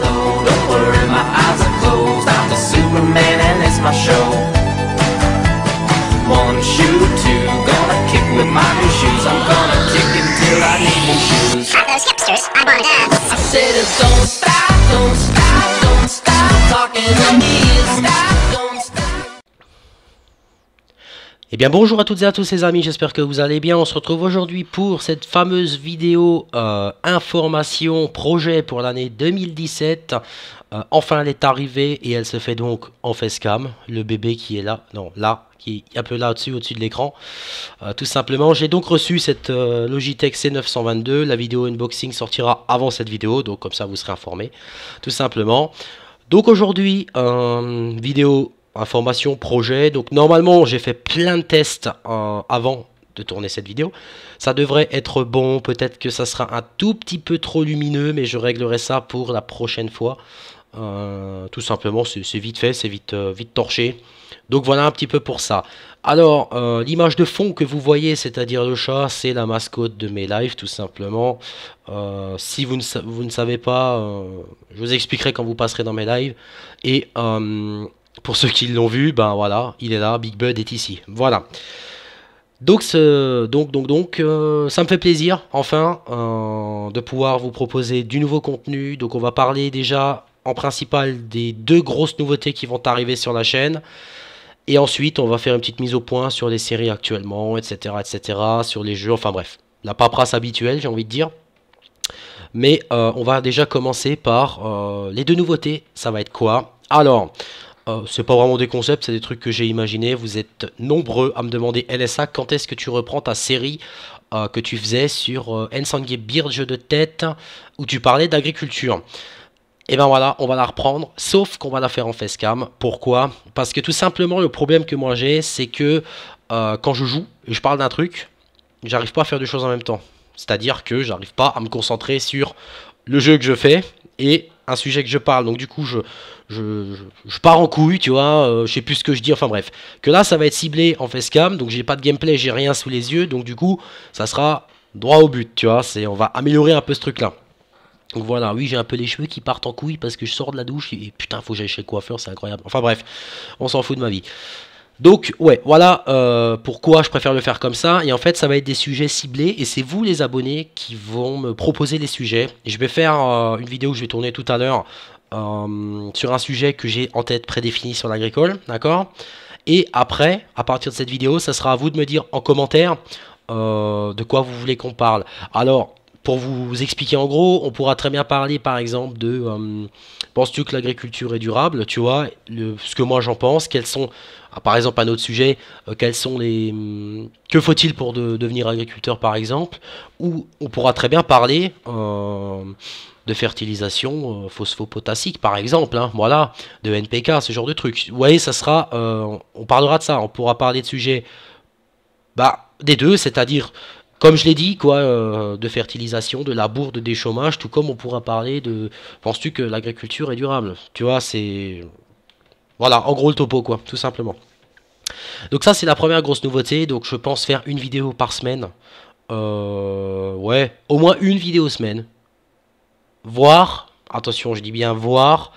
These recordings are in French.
low. Don't worry, my eyes are closed. I'm the Superman and it's my show. One shoe, two, gonna kick with my new shoes. I'm gonna kick until I need new shoes. At those hipsters, I wanna dance. I said, don't stop, don't stop, don't stop talking to me. Eh bien bonjour à toutes et à tous les amis, j'espère que vous allez bien. On se retrouve aujourd'hui pour cette fameuse vidéo euh, information projet pour l'année 2017. Euh, enfin elle est arrivée et elle se fait donc en facecam. Le bébé qui est là, non là, qui est un peu là au-dessus, au-dessus de l'écran. Euh, tout simplement, j'ai donc reçu cette Logitech C922. La vidéo unboxing sortira avant cette vidéo, donc comme ça vous serez informés Tout simplement. Donc aujourd'hui, vidéo information, projet. Donc normalement, j'ai fait plein de tests euh, avant de tourner cette vidéo. Ça devrait être bon, peut-être que ça sera un tout petit peu trop lumineux, mais je réglerai ça pour la prochaine fois. Euh, tout simplement, c'est vite fait, c'est vite, euh, vite torché. Donc voilà un petit peu pour ça. Alors, l'image de fond que vous voyez, c'est-à-dire le chat, c'est la mascotte de mes lives, tout simplement. si vous ne, vous ne, savez pas, je vous expliquerai quand vous passerez dans mes lives. Et pour ceux qui l'ont vu, ben voilà, il est là, Big Bud est ici. Voilà. Donc, donc, donc, donc euh, ça me fait plaisir, enfin, euh, de pouvoir vous proposer du nouveau contenu. Donc, on va parler déjà en principal des deux grosses nouveautés qui vont arriver sur la chaîne. Et ensuite, on va faire une petite mise au point sur les séries actuellement, etc., etc., sur les jeux, enfin bref, la paperasse habituelle, j'ai envie de dire. Mais euh, on va déjà commencer par les deux nouveautés. Ça va être quoi Alors, euh, c'est pas vraiment des concepts, c'est des trucs que j'ai imaginés. Vous êtes nombreux à me demander LSA, quand est-ce que tu reprends ta série euh, que tu faisais sur euh, Beard jeu de tête où tu parlais d'agriculture et eh ben voilà, on va la reprendre, sauf qu'on va la faire en facecam. Pourquoi Parce que tout simplement, le problème que moi j'ai, c'est que euh, quand je joue et je parle d'un truc, j'arrive pas à faire deux choses en même temps. C'est-à-dire que j'arrive pas à me concentrer sur le jeu que je fais et un sujet que je parle, donc du coup je, je, pars en couille, tu vois, euh, je sais plus ce que je dis, enfin bref. Que là ça va être ciblé en cam donc j'ai pas de gameplay, j'ai rien sous les yeux, donc du coup ça sera droit au but, tu vois, c'est, on va améliorer un peu ce truc là. Donc voilà, oui, j'ai un peu les cheveux qui partent en couille parce que je sors de la douche et, putain, faut que j'aille chez le coiffeur, c'est incroyable. Enfin bref, on s'en fout de ma vie. Donc ouais, voilà euh, pourquoi je préfère le faire comme ça. Et en fait, ça va être des sujets ciblés et c'est vous les abonnés qui vont me proposer les sujets. je vais faire euh, une vidéo que je vais tourner tout à l'heure euh, sur un sujet que j'ai en tête prédéfini sur l'agricole, d'accord Et après, à partir de cette vidéo, ça sera à vous de me dire en commentaire de quoi vous voulez qu'on parle. Alors, pour vous expliquer en gros, on pourra très bien parler par exemple de euh, penses-tu que l'agriculture est durable Tu vois, ce que moi j'en pense, quels sont, ah, par exemple un autre sujet, euh, quels sont les, hmm, que faut-il pour devenir agriculteur par exemple Ou on pourra très bien parler euh, de fertilisation phosphopotassique par exemple, hein, voilà, de NPK, ce genre de trucs. Vous voyez, ça sera, on parlera de ça, on pourra parler de sujets, bah, des deux, c'est-à-dire comme je l'ai dit, quoi, euh, de fertilisation, de labour, de déchômage, tout comme on pourra parler de penses-tu que l'agriculture est durable Tu vois, c'est. Voilà, en gros le topo, quoi, tout simplement. Donc, ça, c'est la première grosse nouveauté. Donc, je pense faire une vidéo par semaine. Euh, ouais, au moins une vidéo semaine. Voir, attention, je dis bien voir,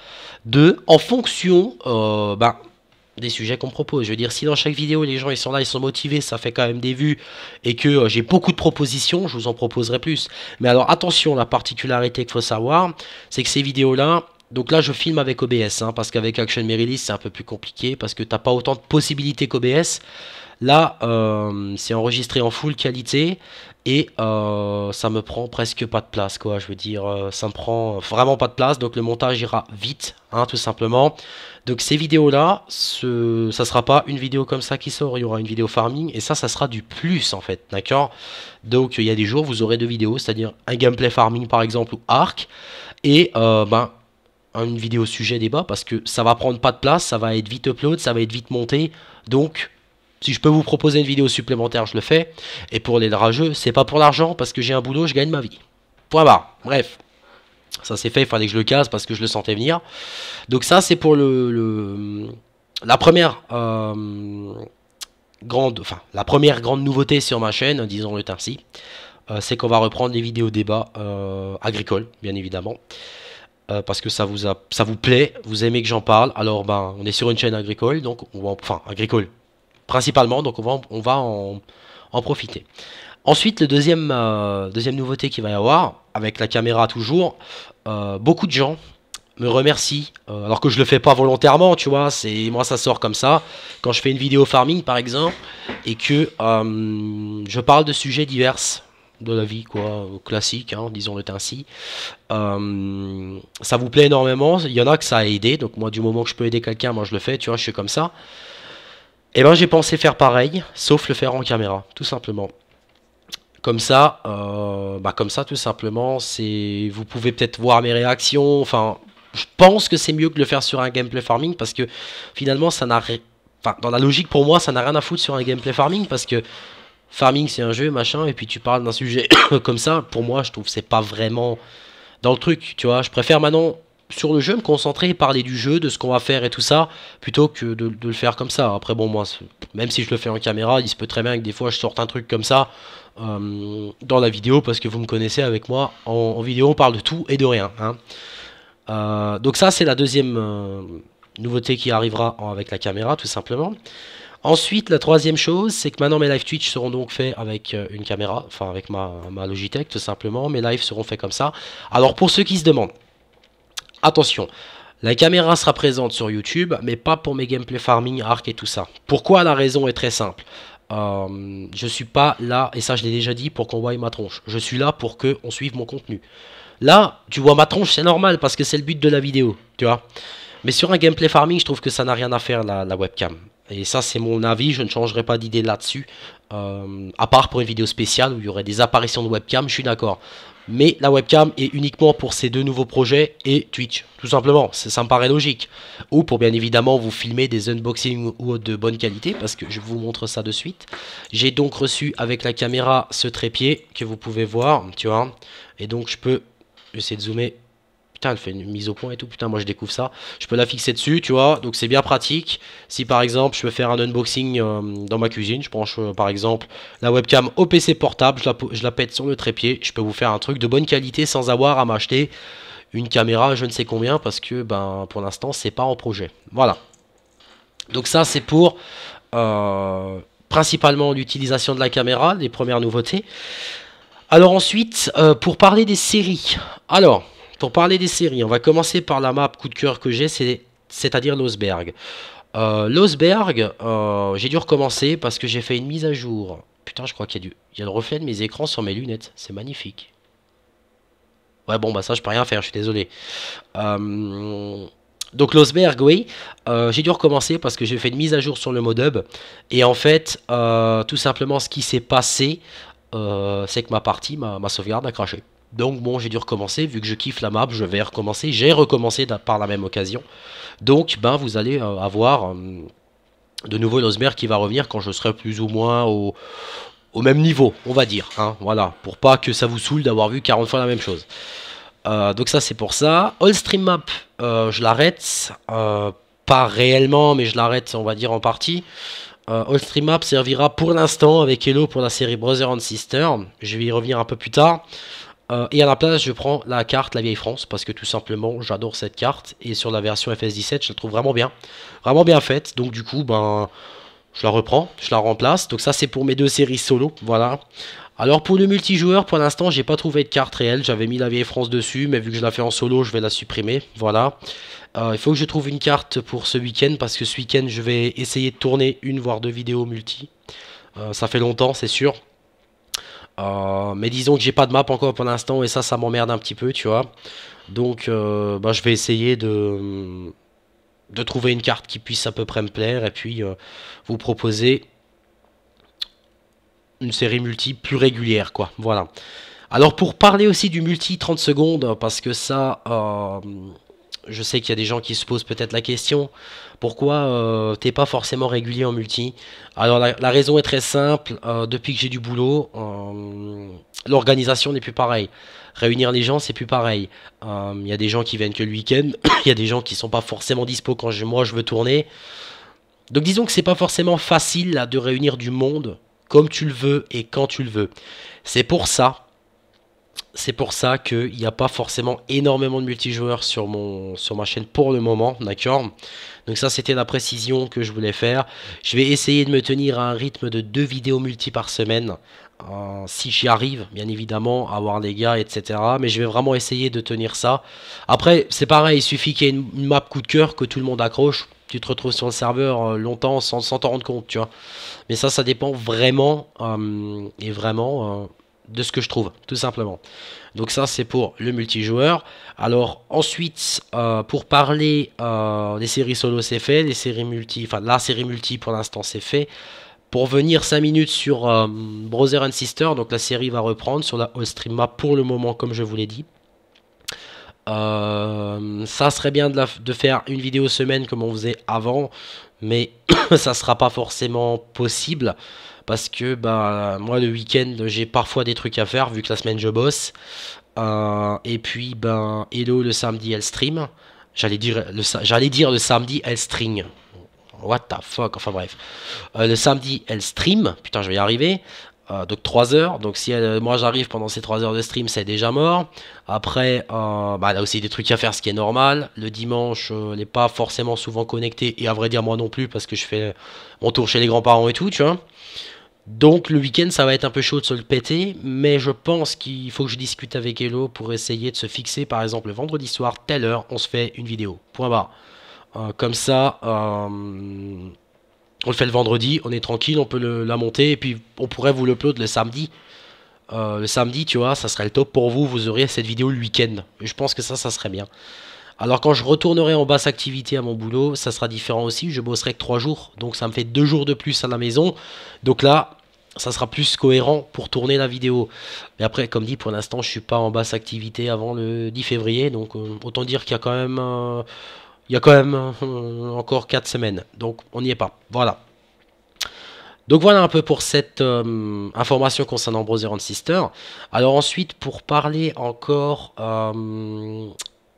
de... en fonction, euh, ben, des sujets qu'on propose. Je veux dire, si dans chaque vidéo les gens ils sont là, ils sont motivés, ça fait quand même des vues et que euh, j'ai beaucoup de propositions, je vous en proposerai plus. Mais alors attention, la particularité qu'il faut savoir, c'est que ces vidéos-là, donc là je filme avec OBS, hein, parce qu'avec Action marylis c'est un peu plus compliqué, parce que t'as pas autant de possibilités qu'OBS. Là, euh, c'est enregistré en full qualité et euh, ça me prend presque pas de place, quoi. Je veux dire, ça me prend vraiment pas de place, donc le montage ira vite, hein, tout simplement. Donc ces vidéos-là, ce, ça sera pas une vidéo comme ça qui sort, il y aura une vidéo farming, et ça, ça sera du plus en fait, d'accord Donc il y a des jours, vous aurez deux vidéos, c'est-à-dire un gameplay farming par exemple, ou arc, et euh, ben, une vidéo sujet débat, parce que ça va prendre pas de place, ça va être vite upload, ça va être vite monté, donc si je peux vous proposer une vidéo supplémentaire, je le fais, et pour les drageux, c'est pas pour l'argent, parce que j'ai un boulot, je gagne ma vie. Point barre, bref ça s'est fait, il fallait que je le casse parce que je le sentais venir. Donc ça, c'est pour le, la première euh, grande, enfin la première grande nouveauté sur ma chaîne, disons-le ainsi. Euh, c'est qu'on va reprendre les vidéos débats euh, agricoles, bien évidemment. parce que ça vous, a, ça vous plaît, vous aimez que j'en parle. Alors, ben, on est sur une chaîne agricole, donc on va enfin agricole principalement, donc on va, en, en profiter. Ensuite, la deuxième, euh, deuxième nouveauté qu'il va y avoir, avec la caméra toujours, euh, beaucoup de gens me remercient, euh, alors que je le fais pas volontairement, tu vois, c'est moi ça sort comme ça. Quand je fais une vidéo farming par exemple, et que je parle de sujets divers de la vie, quoi, classique, hein, disons-le ainsi, ça vous plaît énormément, il y en a que ça a aidé, donc moi du moment que je peux aider quelqu'un, moi je le fais, tu vois, je suis comme ça. Et eh ben j'ai pensé faire pareil, sauf le faire en caméra, tout simplement. Comme ça, euh, bah, comme ça tout simplement, c'est vous pouvez peut-être voir mes réactions. Enfin, je pense que c'est mieux que de le faire sur un gameplay farming parce que finalement, ça n'a enfin, dans la logique pour moi, ça n'a rien à foutre sur un gameplay farming parce que farming c'est un jeu machin et puis tu parles d'un sujet comme ça. Pour moi, je trouve que c'est pas vraiment dans le truc. Tu vois, je préfère maintenant sur le jeu, me concentrer et parler du jeu, de ce qu'on va faire et tout ça, plutôt que de, de, le faire comme ça. Après, bon, moi, même si je le fais en caméra, il se peut très bien que des fois je sorte un truc comme ça, euh, dans la vidéo parce que vous me connaissez avec moi. En, vidéo, on parle de tout et de rien. Hein. Euh, donc ça, c'est la deuxième euh, nouveauté qui arrivera avec la caméra, tout simplement. Ensuite, la troisième chose, c'est que maintenant mes live Twitch seront donc faits avec une caméra, enfin avec ma, ma Logitech, tout simplement. Mes lives seront faits comme ça. Alors pour ceux qui se demandent, attention, la caméra sera présente sur YouTube, mais pas pour mes gameplay farming, arc et tout ça. Pourquoi La raison est très simple. Je euh, je suis pas là, et ça je l'ai déjà dit, pour qu'on voie ma tronche. Je suis là pour qu'on suive mon contenu. Là, tu vois ma tronche, c'est normal parce que c'est le but de la vidéo, tu vois. Mais sur un gameplay farming, je trouve que ça n'a rien à faire la, la webcam. Et ça, c'est mon avis, je ne changerai pas d'idée là-dessus. Euh, à part pour une vidéo spéciale où il y aurait des apparitions de webcam, je suis d'accord mais la webcam est uniquement pour ces deux nouveaux projets et Twitch, tout simplement, ça, me paraît logique. Ou pour bien évidemment vous filmer des unboxings ou de bonne qualité, parce que je vous montre ça de suite. J'ai donc reçu avec la caméra ce trépied que vous pouvez voir, tu vois, et donc je peux essayer de zoomer Putain, elle fait une mise au point et tout. Putain, moi je découvre ça. Je peux la fixer dessus, tu vois. Donc c'est bien pratique. Si par exemple je veux faire un unboxing euh, dans ma cuisine, je prends par exemple la webcam au PC portable, je la, pète sur le trépied. Je peux vous faire un truc de bonne qualité sans avoir à m'acheter une caméra, je ne sais combien, parce que ben pour l'instant c'est pas en projet. Voilà. Donc ça c'est pour euh, principalement l'utilisation de la caméra, les premières nouveautés. Alors ensuite, euh, pour parler des séries. Alors. Pour parler des séries, on va commencer par la map coup de cœur que j'ai, c'est-à-dire l'Osberg. Euh, L'Osberg, euh, j'ai dû recommencer parce que j'ai fait une mise à jour. Putain, je crois qu'il y, y, a le reflet de mes écrans sur mes lunettes. C'est magnifique. Ouais, bon, bah ça, je peux rien faire, je suis désolé. Euh, donc l'Osberg, oui, j'ai dû recommencer parce que j'ai fait une mise à jour sur le modub. Et en fait, tout simplement, ce qui s'est passé, c'est que ma partie, ma, ma sauvegarde a craché. Donc bon, j'ai dû recommencer, vu que je kiffe la map, je vais recommencer. J'ai recommencé par la même occasion. Donc ben vous allez euh, avoir euh, de nouveau l'Osmer qui va revenir quand je serai plus ou moins au, même niveau, on va dire. Hein. voilà, pour pas que ça vous saoule d'avoir vu 40 fois la même chose. Euh, donc ça c'est pour ça. All Stream Map, je l'arrête. pas réellement, mais je l'arrête on va dire en partie. All Stream Map servira pour l'instant avec Hello pour la série Brother and Sister. Je vais y revenir un peu plus tard. Euh, et à la place, je prends la carte La Vieille France parce que tout simplement, j'adore cette carte. Et sur la version FS17, je la trouve vraiment bien. Vraiment bien faite. Donc du coup, ben, je la reprends, je la remplace. Donc ça, c'est pour mes deux séries solo. Voilà. Alors pour le multijoueur, pour l'instant, j'ai pas trouvé de carte réelle. J'avais mis La Vieille France dessus, mais vu que je la fais en solo, je vais la supprimer. Voilà. Euh, il faut que je trouve une carte pour ce week-end parce que ce week-end, je vais essayer de tourner une voire deux vidéos multi. Euh, ça fait longtemps, c'est sûr. Euh, mais disons que j'ai pas de map encore pour l'instant et ça, ça m'emmerde un petit peu, tu vois. Donc, euh, bah, je vais essayer de, de trouver une carte qui puisse à peu près me plaire et puis euh, vous proposer une série multi plus régulière, quoi. Voilà. Alors, pour parler aussi du multi 30 secondes, parce que ça je sais qu'il y a des gens qui se posent peut-être la question, pourquoi euh, t'es pas forcément régulier en multi Alors la, raison est très simple, euh, depuis que j'ai du boulot, euh, l'organisation n'est plus pareille. Réunir les gens, c'est plus pareil. Il y a des gens qui viennent que le week-end, il y a des gens qui sont pas forcément dispo quand moi je veux tourner. Donc disons que c'est pas forcément facile de réunir du monde comme tu le veux et quand tu le veux. C'est pour ça c'est pour ça qu'il n'y a pas forcément énormément de multijoueurs sur, mon, sur ma chaîne pour le moment, d'accord Donc ça, c'était la précision que je voulais faire. Je vais essayer de me tenir à un rythme de deux vidéos multi par semaine. Hein, si j'y arrive, bien évidemment, à voir les gars, etc. Mais je vais vraiment essayer de tenir ça. Après, c'est pareil, il suffit qu'il y ait une, map coup de cœur, que tout le monde accroche. Tu te retrouves sur le serveur euh, longtemps sans t'en rendre compte, tu vois. Mais ça, ça dépend vraiment euh, et vraiment euh, de ce que je trouve, tout simplement. Donc ça, c'est pour le multijoueur. Alors ensuite, euh, pour parler euh, des séries solo, c'est fait. Les séries multi, enfin la série multi pour l'instant, c'est fait. Pour venir 5 minutes sur euh, Brother and Sister, donc la série va reprendre sur la All map bah, pour le moment, comme je vous l'ai dit. ça serait bien de, de faire une vidéo semaine comme on faisait avant, mais ça sera pas forcément possible parce que bah, moi le week-end j'ai parfois des trucs à faire vu que la semaine je bosse. Euh, et puis ben Hello le samedi elle stream. J'allais dire le j'allais dire le samedi elle string. What the fuck, enfin bref. Euh, le samedi elle stream, putain je vais y arriver. Euh, donc 3 heures, donc si moi j'arrive pendant ces 3 heures de stream, c'est déjà mort. Après, bah, elle a aussi des trucs à faire, ce qui est normal. Le dimanche, elle n'est pas forcément souvent connectée, et à vrai dire, moi non plus, parce que je fais mon tour chez les grands-parents et tout, tu vois. Donc le week-end, ça va être un peu chaud de se le péter, mais je pense qu'il faut que je discute avec Elo pour essayer de se fixer, par exemple, le vendredi soir, telle heure, on se fait une vidéo. Point barre. Euh, comme ça, euh, on le fait le vendredi, on est tranquille, on peut la monter, et puis on pourrait vous l'upload le samedi. Euh, le samedi, tu vois, ça serait le top pour vous, vous auriez cette vidéo le week-end. Je pense que ça, ça serait bien. Alors quand je retournerai en basse activité à mon boulot, ça sera différent aussi. Je bosserai que 3 jours, donc ça me fait deux jours de plus à la maison. Donc là, ça sera plus cohérent pour tourner la vidéo. Mais après, comme dit, pour l'instant, je suis pas en basse activité avant le 10 février. Donc euh, autant dire qu'il y a quand même, euh, il y a quand même euh, encore 4 semaines. Donc on n'y est pas. Voilà. Donc voilà un peu pour cette information concernant Brother and Sister. Alors ensuite, pour parler encore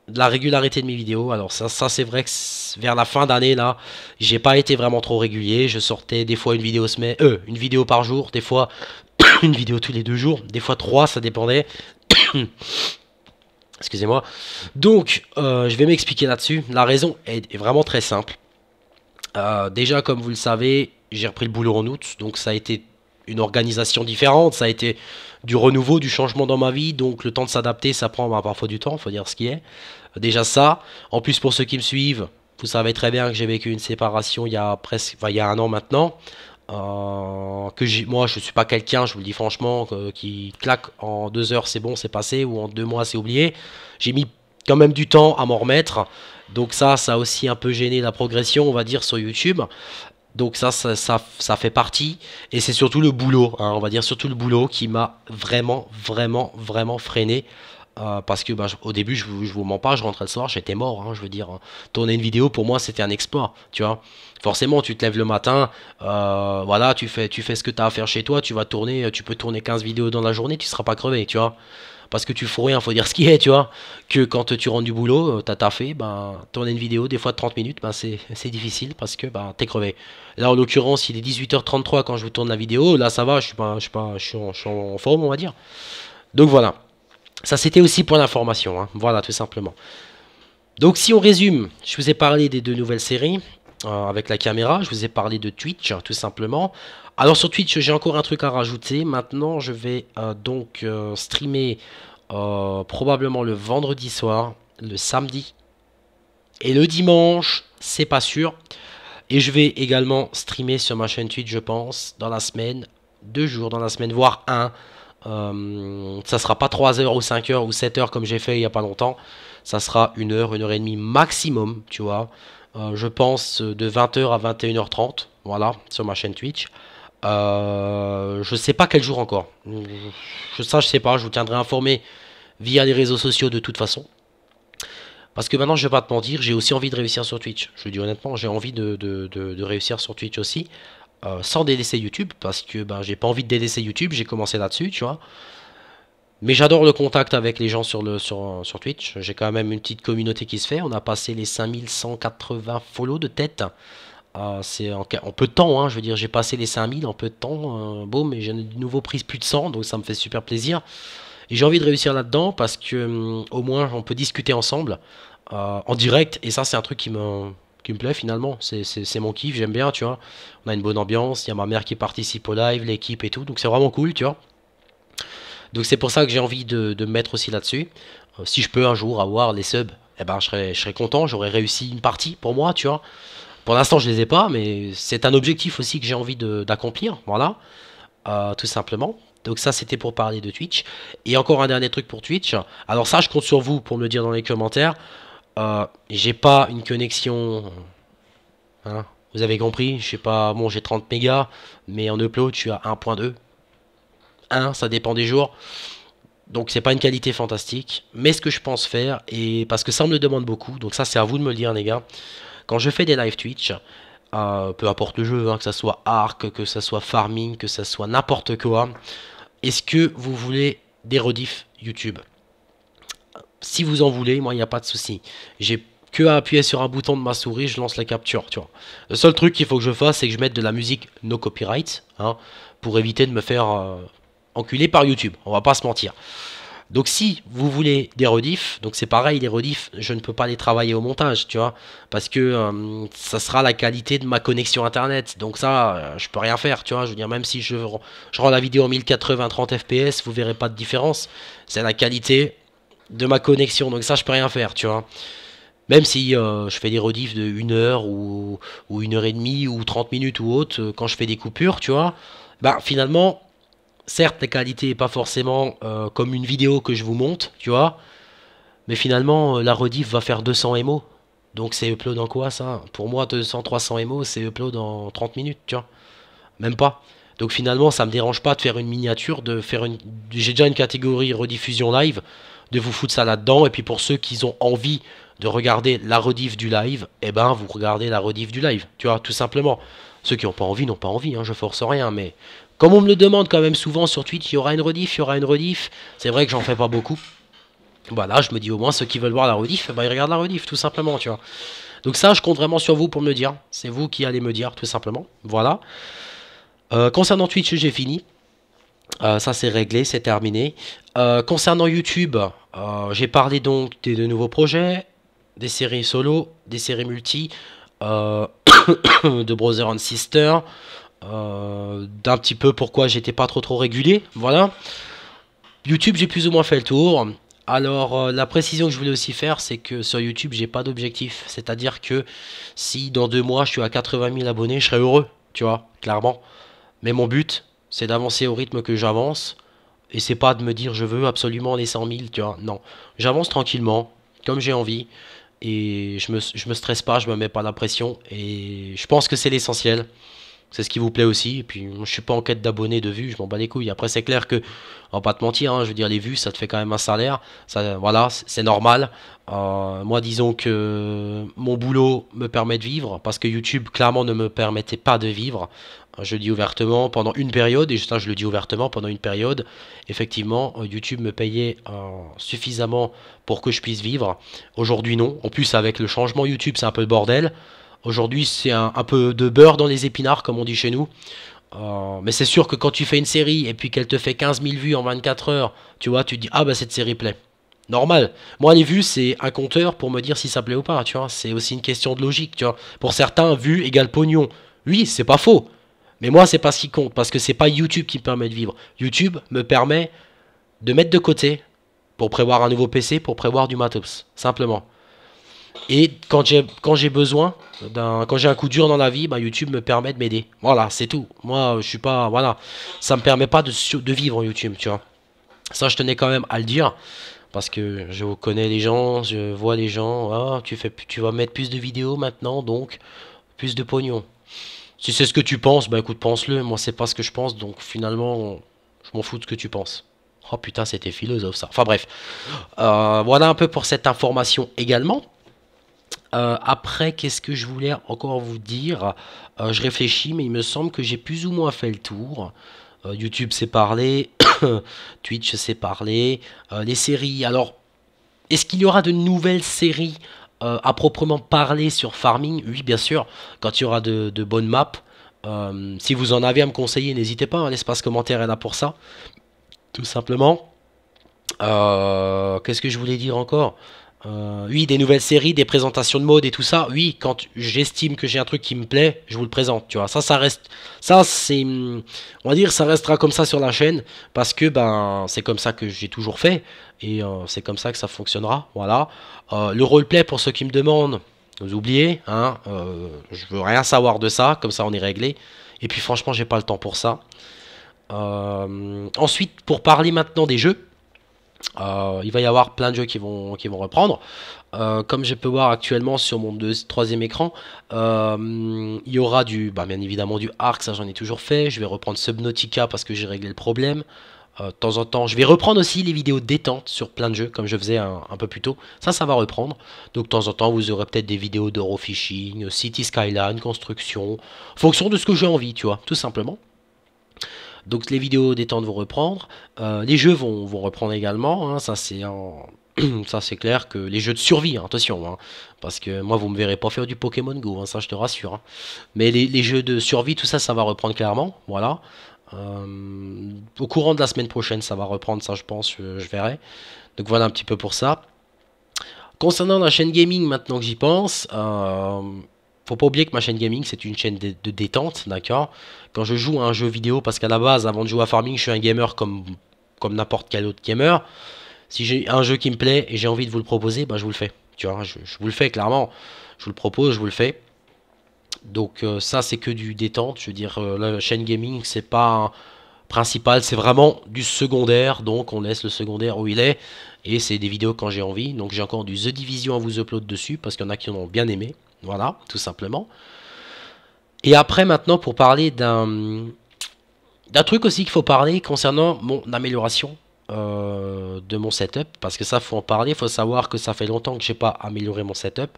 de la régularité de mes vidéos. Alors ça, c'est vrai que vers la fin d'année là, j'ai pas été vraiment trop régulier. Je sortais des fois une vidéo semaine, euh, une vidéo par jour, des fois une vidéo tous les deux jours, des fois trois, ça dépendait. Excusez-moi. Donc euh, je vais m'expliquer là-dessus. La raison est, vraiment très simple. Euh, déjà comme vous le savez, j'ai repris le boulot en août, donc ça a été une organisation différente, ça a été du renouveau, du changement dans ma vie. Donc le temps de s'adapter, ça prend bah, parfois du temps, faut dire ce qui est. Déjà ça. En plus, pour ceux qui me suivent, vous savez très bien que j'ai vécu une séparation il y a presque, il y a un an maintenant. Euh, que moi, je suis pas quelqu'un, je vous le dis franchement, qui claque en deux heures, c'est bon, c'est passé, ou en deux mois, c'est oublié. J'ai mis quand même du temps à m'en remettre. Donc ça, ça a aussi un peu gêné la progression, on va dire, sur YouTube. Donc ça, ça, ça, fait partie. Et c'est surtout le boulot, hein, on va dire surtout le boulot qui m'a vraiment, vraiment, vraiment freiné. Euh, parce que bah, au début, je, ne vous mens pas, je rentrais le soir, j'étais mort. Hein, je veux dire, hein. tourner une vidéo pour moi, c'était un exploit. Tu vois, forcément, tu te lèves le matin, euh, voilà, tu fais, tu fais ce que tu as à faire chez toi, tu vas tourner, tu peux tourner 15 vidéos dans la journée, tu seras pas crevé, tu vois parce que tu fous rien, faut dire ce qui est, tu vois. Que quand tu rentres du boulot, euh, t'as taffé, ben, tourner une vidéo des fois de 30 minutes, ben, c'est difficile parce que tu ben, t'es crevé. Là, en l'occurrence, il est 18h33 quand je vous tourne la vidéo. Là, ça va, je suis, pas, je suis, pas, en, forme, on va dire. Donc voilà. Ça, c'était aussi pour l'information. Hein. Voilà, tout simplement. Donc si on résume, je vous ai parlé des deux nouvelles séries. Euh, avec la caméra. Je vous ai parlé de Twitch, tout simplement. Alors sur Twitch, j'ai encore un truc à rajouter. Maintenant, je vais euh, donc euh, streamer probablement le vendredi soir, le samedi. Et le dimanche, c'est pas sûr. Et je vais également streamer sur ma chaîne Twitch, je pense, dans la semaine. Deux jours dans la semaine, voire un. ça sera pas 3 heures ou 5 heures ou 7 heures comme j'ai fait il y a pas longtemps. Ça sera une heure, une heure et demie maximum, tu vois. Euh, je pense, de 20h à 21h30, voilà, sur ma chaîne Twitch. Euh, je sais pas quel jour encore. Je, ça, je sais pas. Je vous tiendrai informé via les réseaux sociaux de toute façon. Parce que maintenant, je vais pas te mentir, j'ai aussi envie de réussir sur Twitch. Je dis honnêtement, j'ai envie de, réussir sur Twitch aussi. Euh, sans délaisser YouTube, parce que ben, j'ai pas envie de délaisser YouTube, j'ai commencé là-dessus, tu vois. Mais j'adore le contact avec les gens sur, Twitch. J'ai quand même une petite communauté qui se fait. On a passé les 5180 follow de tête. Ah, c'est en, peu de temps, hein. je veux dire, j'ai passé les 5000 en peu de temps. Euh, bon, mais j'ai de nouveau pris plus de 100, donc ça me fait super plaisir. Et j'ai envie de réussir là-dedans parce que hum, au moins on peut discuter ensemble euh, en direct. Et ça, c'est un truc qui me, qui me plaît finalement. C'est mon kiff, j'aime bien, tu vois. On a une bonne ambiance, il y a ma mère qui participe au live, l'équipe et tout, donc c'est vraiment cool, tu vois. Donc c'est pour ça que j'ai envie de, me mettre aussi là-dessus. Euh, si je peux un jour avoir les subs, eh ben, je, serais, je content, j'aurais réussi une partie pour moi, tu vois. Pour l'instant, je les ai pas, mais c'est un objectif aussi que j'ai envie d'accomplir, voilà, euh, tout simplement. Donc ça, c'était pour parler de Twitch. Et encore un dernier truc pour Twitch. Alors ça, je compte sur vous pour me dire dans les commentaires. Je euh, j'ai pas une connexion... Hein. vous avez compris, je sais pas, bon j'ai 30 mégas, mais en upload je suis à 1.2, 1, ça dépend des jours. Donc c'est pas une qualité fantastique, mais ce que je pense faire, et parce que ça me le demande beaucoup, donc ça c'est à vous de me le dire les gars, quand je fais des live Twitch, euh, peu importe le jeu, hein, que ça soit arc, que ça soit farming, que ça soit n'importe quoi, est-ce que vous voulez des rediffs YouTube Si vous en voulez, moi il n'y a pas de souci. J'ai que à appuyer sur un bouton de ma souris, je lance la capture, tu vois. Le seul truc qu'il faut que je fasse, c'est que je mette de la musique no copyright, hein, pour éviter de me faire euh, enculé par YouTube, on va pas se mentir. Donc si vous voulez des rediffs, donc c'est pareil, les rediffs, je ne peux pas les travailler au montage, tu vois, parce que euh, ça sera la qualité de ma connexion internet. Donc ça, euh, je peux rien faire, tu vois. Je veux dire, même si je, je rends la vidéo en 1080 30 fps, vous verrez pas de différence. C'est la qualité de ma connexion, donc ça, je peux rien faire, tu vois. Même si euh, je fais des rediffs de 1 heure ou, 1 heure et demie ou 30 minutes ou autre, quand je fais des coupures, tu vois, bah finalement, certes, la qualité n'est pas forcément euh, comme une vidéo que je vous monte, tu vois. Mais finalement, euh, la rediff va faire 200 MO. Donc c'est upload en quoi ça Pour moi, 200-300 MO, c'est upload en 30 minutes, tu vois. Même pas. Donc finalement, ça ne me dérange pas de faire une miniature, de faire une. J'ai déjà une catégorie rediffusion live, de vous foutre ça là-dedans. Et puis pour ceux qui ont envie de regarder la rediff du live, eh ben vous regardez la rediff du live, tu vois, tout simplement. Ceux qui n'ont pas envie n'ont pas envie, hein, je force rien, mais comme on me le demande quand même souvent sur Twitch, il y aura une rediff, il y aura une rediff, c'est vrai que j'en fais pas beaucoup. Voilà, je me dis au moins ceux qui veulent voir la rediff, bah, ils regardent la rediff tout simplement, tu vois. Donc ça, je compte vraiment sur vous pour me dire. C'est vous qui allez me dire tout simplement. Voilà. Euh, concernant Twitch, j'ai fini. Euh, ça c'est réglé, c'est terminé. Euh, concernant YouTube, j'ai parlé donc des, de nouveaux projets, des séries solo, des séries multi. Euh, de Brother and Sister, euh, d'un petit peu pourquoi j'étais pas trop trop régulier, voilà. YouTube, j'ai plus ou moins fait le tour. Alors, euh, la précision que je voulais aussi faire, c'est que sur YouTube, j'ai pas d'objectif. C'est-à-dire que si dans deux mois, je suis à 80 000 abonnés, je serais heureux, tu vois, clairement. Mais mon but, c'est d'avancer au rythme que j'avance. Et c'est pas de me dire, je veux absolument les 100 000, tu vois. Non. J'avance tranquillement, comme j'ai envie et je me, je me stresse pas, je me mets pas la pression et je pense que c'est l'essentiel c'est ce qui vous plaît aussi. Et puis, je suis pas en quête d'abonnés, de vues, je m'en bats les couilles. Après, c'est clair que, on va pas te mentir, hein, je veux dire, les vues, ça te fait quand même un salaire. Ça, voilà, c'est normal. Euh, moi, disons que mon boulot me permet de vivre, parce que YouTube, clairement, ne me permettait pas de vivre. Je le dis ouvertement pendant une période, et justement, je le dis ouvertement pendant une période, effectivement, euh, YouTube me payait euh, suffisamment pour que je puisse vivre. Aujourd'hui, non. En plus, avec le changement YouTube, c'est un peu le bordel. Aujourd'hui, c'est un, peu de beurre dans les épinards, comme on dit chez nous. Euh, mais c'est sûr que quand tu fais une série et puis qu'elle te fait 15 000 vues en 24 heures, tu vois, tu te dis ah bah cette série plaît. Normal. Moi, les vues, c'est un compteur pour me dire si ça plaît ou pas, tu vois. C'est aussi une question de logique, tu vois. Pour certains, vues égale pognon. Oui, c'est pas faux. Mais moi, c'est pas ce qui compte parce que c'est pas YouTube qui me permet de vivre. YouTube me permet de mettre de côté pour prévoir un nouveau PC, pour prévoir du matos, simplement. Et quand j'ai quand j'ai besoin quand j'ai un coup dur dans la vie, bah, YouTube me permet de m'aider. Voilà, c'est tout. Moi, euh, je suis pas voilà, ça me permet pas de, de vivre YouTube, tu vois. Ça, je tenais quand même à le dire parce que je connais les gens, je vois les gens. Ah, tu fais, tu vas mettre plus de vidéos maintenant, donc plus de pognon. Si c'est ce que tu penses, bah écoute, pense-le. Moi, c'est pas ce que je pense, donc finalement, je m'en fous de ce que tu penses. Oh putain, c'était philosophe ça. Enfin bref, euh, voilà un peu pour cette information également. Euh, après, qu'est-ce que je voulais encore vous dire euh, Je réfléchis, mais il me semble que j'ai plus ou moins fait le tour. Euh, YouTube, s'est parlé. Twitch, s'est parlé. les séries. Alors, est-ce qu'il y aura de nouvelles séries à proprement parler sur Farming Oui, bien sûr, quand il y aura de, bonnes maps. si vous en avez à me conseiller, n'hésitez pas. Hein, l'espace commentaire est là pour ça. Tout simplement. Qu'est-ce que je voulais dire encore euh, oui, des nouvelles séries, des présentations de mode et tout ça. Oui, quand j'estime que j'ai un truc qui me plaît, je vous le présente. Tu vois, ça, ça reste, ça, c'est, mm, on va dire, ça restera comme ça sur la chaîne parce que ben, c'est comme ça que j'ai toujours fait et euh, c'est comme ça que ça fonctionnera. Voilà. Euh, le roleplay pour ceux qui me demandent, vous oubliez, hein, je veux rien savoir de ça. Comme ça, on est réglé. Et puis, franchement, j'ai pas le temps pour ça. ensuite, pour parler maintenant des jeux. Euh, il va y avoir plein de jeux qui vont, qui vont reprendre. Euh, comme je peux voir actuellement sur mon troisième écran, euh, il y aura du, bah, bien évidemment du Arc, ça j'en ai toujours fait. Je vais reprendre Subnautica parce que j'ai réglé le problème. de temps en temps, je vais reprendre aussi les vidéos détente sur plein de jeux, comme je faisais un, un peu plus tôt. Ça, ça va reprendre. Donc, de temps en temps, vous aurez peut-être des vidéos d'Eurofishing, City Skyline, construction, fonction de ce que j'ai envie, tu vois, tout simplement. Donc les vidéos de vous reprendre. Euh, les jeux vont, vous reprendre également. Hein. ça c'est Ça c'est clair que les jeux de survie, hein, attention, hein. parce que moi vous me verrez pas faire du Pokémon Go, ça je te rassure. Mais les, jeux de survie, tout ça, ça va reprendre clairement, voilà. Euh, au courant de la semaine prochaine, ça va reprendre, ça je pense, je, verrai. Donc voilà un petit peu pour ça. Concernant la chaîne gaming, maintenant que j'y pense, euh, faut pas oublier que ma chaîne gaming, c'est une chaîne de, détente, d'accord Quand je joue à un jeu vidéo, parce qu'à la base, avant de jouer à farming, je suis un gamer comme, comme n'importe quel autre gamer. Si j'ai un jeu qui me plaît et j'ai envie de vous le proposer, ben, je vous le fais. Tu vois, je, vous le fais clairement. Je vous le propose, je vous le fais. Donc euh, ça, c'est que du détente. Je veux dire, euh, la chaîne gaming, c'est pas principal, c'est vraiment du secondaire. Donc on laisse le secondaire où il est. Et c'est des vidéos quand j'ai envie. Donc j'ai encore du The Division à vous upload dessus, parce qu'il y en a qui en ont bien aimé. Voilà, tout simplement. Et après, maintenant, pour parler d'un d'un truc aussi qu'il faut parler concernant mon amélioration euh, de mon setup, parce que ça, faut en parler. il Faut savoir que ça fait longtemps que j'ai pas amélioré mon setup,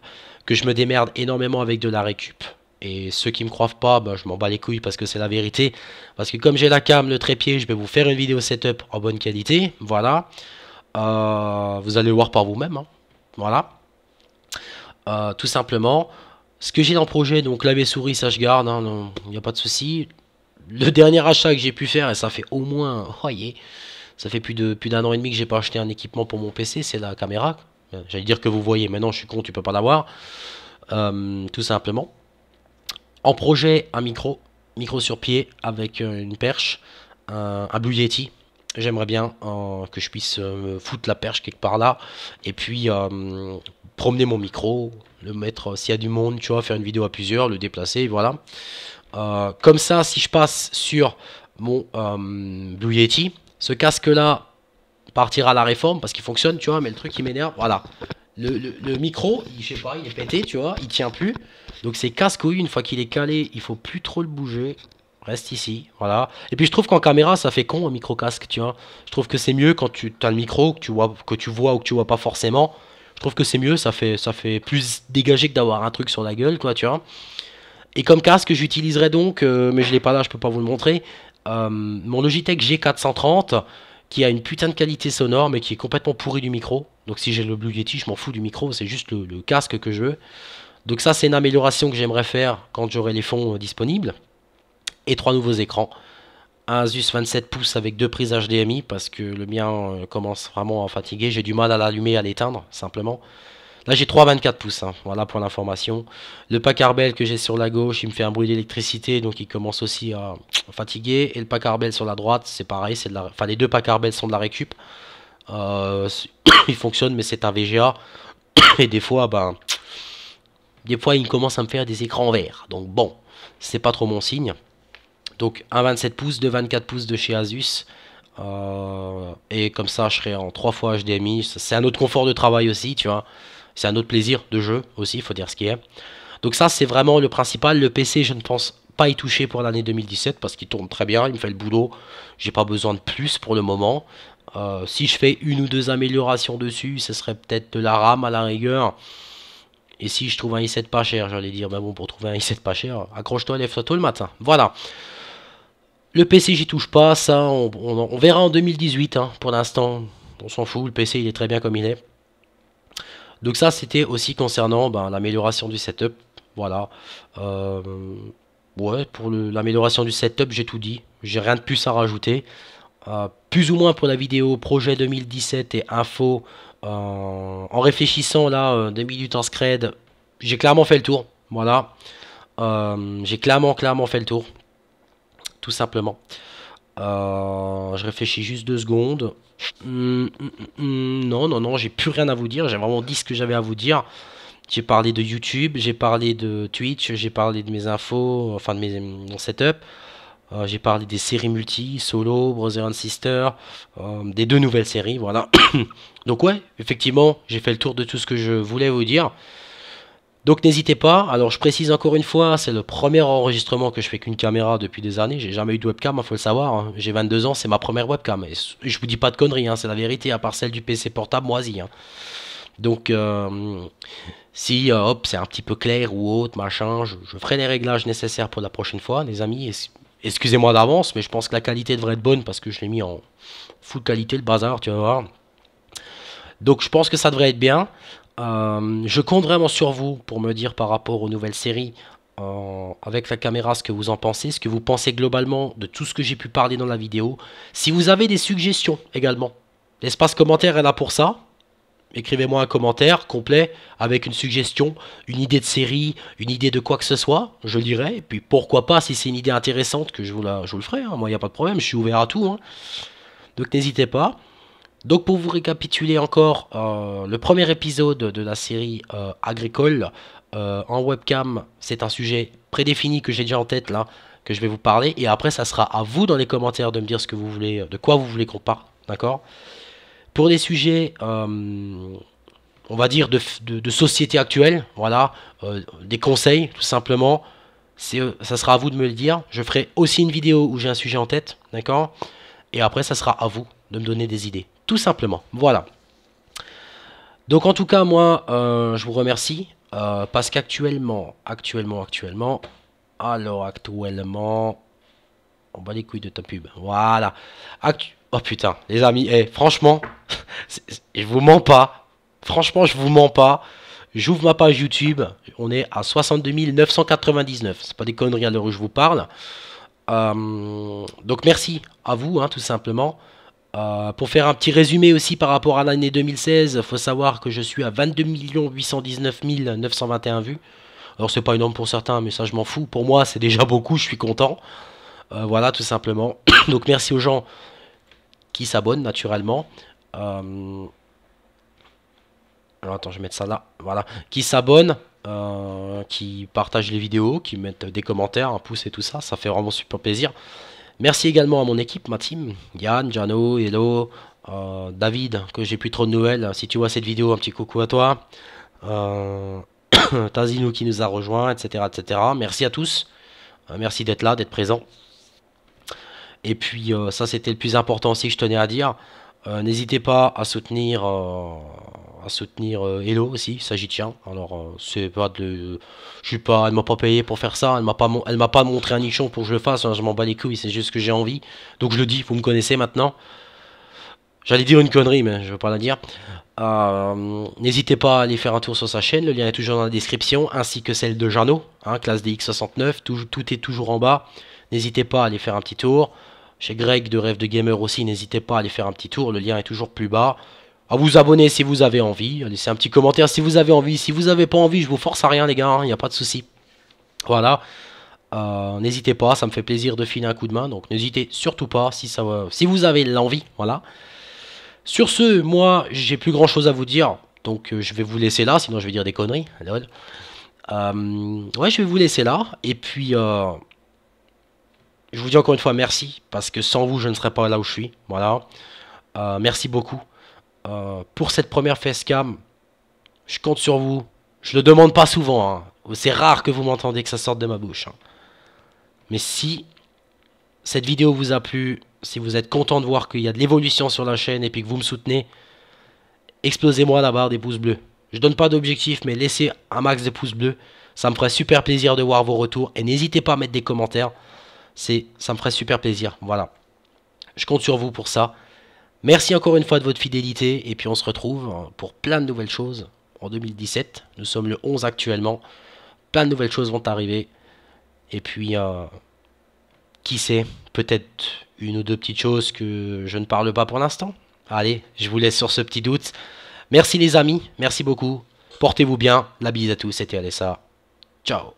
que je me démerde énormément avec de la récup. Et ceux qui me croient pas, ben, je m'en bats les couilles parce que c'est la vérité. Parce que comme j'ai la cam, le trépied, je vais vous faire une vidéo setup en bonne qualité. Voilà. Euh, vous allez le voir par vous-même. Hein. Voilà. Euh, tout simplement. Ce que j'ai dans projet, donc la souris, ça je garde, il hein, n'y a pas de souci. Le dernier achat que j'ai pu faire, et ça fait au moins, oh ça fait plus d'un an et demi que j'ai pas acheté un équipement pour mon PC, c'est la caméra. J'allais dire que vous voyez, maintenant je suis con, tu peux pas l'avoir. Euh, tout simplement. En projet, un micro, micro sur pied avec euh, une perche, un, un j'aimerais bien que je puisse me foutre la perche quelque part là et puis promener mon micro, le mettre, euh, s'il y a du monde, tu vois, faire une vidéo à plusieurs, le déplacer, voilà. Euh, comme ça, si je passe sur mon euh, Blue Yeti, ce casque-là partira à la réforme parce qu'il fonctionne, tu vois, mais le truc qui m'énerve, voilà. Le, micro, il, je sais pas, il est pété, tu vois, il tient plus. Donc ces casque oui, une fois qu'il est calé, il faut plus trop le bouger. Reste ici, voilà. Et puis je trouve qu'en caméra, ça fait con un micro casque, tu vois. Je trouve que c'est mieux quand tu as le micro que tu vois que tu vois ou que tu vois pas forcément. Je trouve que c'est mieux, ça fait, ça fait plus dégagé que d'avoir un truc sur la gueule, quoi, tu vois. Et comme casque, j'utiliserai donc, euh, mais je l'ai pas là, je ne peux pas vous le montrer, euh, mon Logitech G430 qui a une putain de qualité sonore mais qui est complètement pourri du micro. Donc si j'ai le Blue Yeti, je m'en fous du micro, c'est juste le, casque que je veux. Donc ça, c'est une amélioration que j'aimerais faire quand j'aurai les fonds euh, disponibles. Et trois nouveaux écrans un Asus 27 pouces avec deux prises HDMI parce que le mien euh, commence vraiment à fatiguer. J'ai du mal à l'allumer, à l'éteindre simplement. Là j'ai 3 24 pouces, hein. voilà pour l'information. Le pack Arbel que j'ai sur la gauche, il me fait un bruit d'électricité, donc il commence aussi à fatiguer. Et le pack sur la droite, c'est pareil, de la... enfin les deux packs sont de la récup. Euh, il fonctionne mais c'est un VGA. Et des fois, ben, des fois il commence à me faire des écrans verts. Donc bon, c'est pas trop mon signe. Donc un 27 pouces, deux 24 pouces de chez Asus. Euh, et comme ça, je serai en 3 fois HDMI. C'est un autre confort de travail aussi, tu vois. C'est un autre plaisir de jeu aussi, il faut dire ce qui est. Donc ça, c'est vraiment le principal. Le PC, je ne pense pas y toucher pour l'année 2017 parce qu'il tourne très bien, il me fait le boulot. J'ai pas besoin de plus pour le moment. Euh, si je fais une ou deux améliorations dessus, ce serait peut-être de la RAM à la rigueur. Et si je trouve un i7 pas cher, j'allais dire, mais bon, pour trouver un i7 pas cher, accroche-toi, lève-toi tôt le matin. Voilà. Le PC, j'y touche pas, ça, on, verra en 2018. Hein, pour l'instant, on s'en fout, le PC, il est très bien comme il est. Donc ça, c'était aussi concernant ben, l'amélioration du setup. Voilà. Euh, ouais, pour l'amélioration du setup, j'ai tout dit. J'ai rien de plus à rajouter. Euh, plus ou moins pour la vidéo projet 2017 et info. Euh, en réfléchissant là, 2 minutes en scred, j'ai clairement fait le tour. Voilà. j'ai clairement, clairement fait le tour tout simplement. Euh, je réfléchis juste deux secondes. Hmm, hmm, hmm, non, non, non, j'ai plus rien à vous dire. J'ai vraiment dit ce que j'avais à vous dire. J'ai parlé de YouTube, j'ai parlé de Twitch, j'ai parlé de mes infos, enfin de mes, setups, setup. Euh, j'ai parlé des séries multi, solo, Brother and Sister, euh, des deux nouvelles séries, voilà. Donc ouais, effectivement, j'ai fait le tour de tout ce que je voulais vous dire. Donc n'hésitez pas. Alors je précise encore une fois, c'est le premier enregistrement que je fais qu'une caméra depuis des années. J'ai jamais eu de webcam, il hein, faut le savoir. Hein. J'ai 22 ans, c'est ma première webcam. Et je vous dis pas de conneries, hein, c'est la vérité, à part celle du PC portable moisi. Donc euh, si euh, hop, c'est un petit peu clair ou autre, machin, je, ferai les réglages nécessaires pour la prochaine fois, les amis. Excusez-moi d'avance, mais je pense que la qualité devrait être bonne parce que je l'ai mis en full qualité, le bazar, tu vas voir. Donc je pense que ça devrait être bien. Euh, je compte vraiment sur vous pour me dire par rapport aux nouvelles séries, avec la caméra, ce que vous en pensez, ce que vous pensez globalement de tout ce que j'ai pu parler dans la vidéo. Si vous avez des suggestions également, l'espace commentaire est là pour ça. Écrivez-moi un commentaire complet avec une suggestion, une idée de série, une idée de quoi que ce soit, je lirai. Et puis pourquoi pas, si c'est une idée intéressante, que je vous, la, je le ferai. Hein. Moi, il n'y a pas de problème, je suis ouvert à tout. Hein. Donc n'hésitez pas. Donc pour vous récapituler encore euh, le premier épisode de la série euh, agricole euh, en webcam, c'est un sujet prédéfini que j'ai déjà en tête là, que je vais vous parler et après ça sera à vous dans les commentaires de me dire ce que vous voulez, de quoi vous voulez qu'on parle, d'accord Pour des sujets, on va dire de, de société actuelle, voilà, des conseils tout simplement, ça sera à vous de me le dire. Je ferai aussi une vidéo où j'ai un sujet en tête, d'accord Et après ça sera à vous de me donner des idées. Tout simplement. Voilà. Donc en tout cas, moi, euh, je vous remercie. Euh, parce qu'actuellement, actuellement, actuellement, alors actuellement, on bat les couilles de ta pub. Voilà. Actu oh putain, les amis, et eh, franchement, je vous mens pas. Franchement, je vous mens pas. J'ouvre ma page YouTube, on est à 62 999. C'est pas des conneries à l'heure où je vous parle. Euh, donc merci à vous, hein, tout simplement. Euh, pour faire un petit résumé aussi par rapport à l'année 2016, il faut savoir que je suis à 22 819 921 vues. Alors c'est pas énorme pour certains, mais ça je m'en fous. Pour moi c'est déjà beaucoup, je suis content. Euh, voilà tout simplement. Donc merci aux gens qui s'abonnent naturellement. Euh, alors, attends, je vais mettre ça là. Voilà. Qui s'abonnent, qui partagent les vidéos, qui mettent des commentaires, un pouce et tout ça. Ça fait vraiment super plaisir. Merci également à mon équipe, ma team, Yann, Jano, Hello, euh, David, que j'ai plus trop de nouvelles. Si tu vois cette vidéo, un petit coucou à toi. Euh, qui nous a rejoint, etc., etc. Merci à tous. Euh, merci d'être là, d'être présent. Et puis euh, ça c'était le plus important aussi que je tenais à dire. Euh, n'hésitez pas à soutenir, euh, à soutenir euh, Hello aussi, ça j'y tiens. Alors, c'est pas de. Je suis pas. Elle m'a pas payé pour faire ça. Elle m'a pas, m'a pas montré un nichon pour que je le fasse. Hein, je m'en bats les couilles, c'est juste que j'ai envie. Donc je le dis, vous me connaissez maintenant. J'allais dire une connerie, mais je veux pas la dire. N'hésitez pas à aller faire un tour sur sa chaîne, le lien est toujours dans la description, ainsi que celle de Jeannot, hein, classe DX69, tout, est toujours en bas. N'hésitez pas à aller faire un petit tour chez Greg de Rêve de Gamer aussi, n'hésitez pas à aller faire un petit tour, le lien est toujours plus bas. À vous abonner si vous avez envie, à laisser un petit commentaire si vous avez envie. Si vous n'avez pas envie, je vous force à rien les gars, il hein, n'y a pas de souci. Voilà. Euh, n'hésitez pas, ça me fait plaisir de filer un coup de main, donc n'hésitez surtout pas si, ça, si vous avez l'envie, voilà. Sur ce, moi, j'ai plus grand chose à vous dire, donc euh, je vais vous laisser là, sinon je vais dire des conneries. Euh, ouais, je vais vous laisser là, et puis je vous dis encore une fois merci, parce que sans vous, je ne serais pas là où je suis. Voilà. Euh, merci beaucoup. Euh, pour cette première facecam, je compte sur vous. Je le demande pas souvent. Hein. C'est rare que vous m'entendez que ça sorte de ma bouche. Hein. Mais si cette vidéo vous a plu, si vous êtes content de voir qu'il y a de l'évolution sur la chaîne et puis que vous me soutenez, explosez-moi la barre des pouces bleus. Je donne pas d'objectif, mais laissez un max de pouces bleus. Ça me ferait super plaisir de voir vos retours. Et n'hésitez pas à mettre des commentaires c'est, ça me ferait super plaisir. Voilà. Je compte sur vous pour ça. Merci encore une fois de votre fidélité et puis on se retrouve hein, pour plein de nouvelles choses en 2017. Nous sommes le 11 actuellement. Plein de nouvelles choses vont arriver. Et puis, euh, qui sait, peut-être une ou deux petites choses que je ne parle pas pour l'instant. Allez, je vous laisse sur ce petit doute. Merci les amis, merci beaucoup. Portez-vous bien. La bise à tous, c'était Alessa. Ciao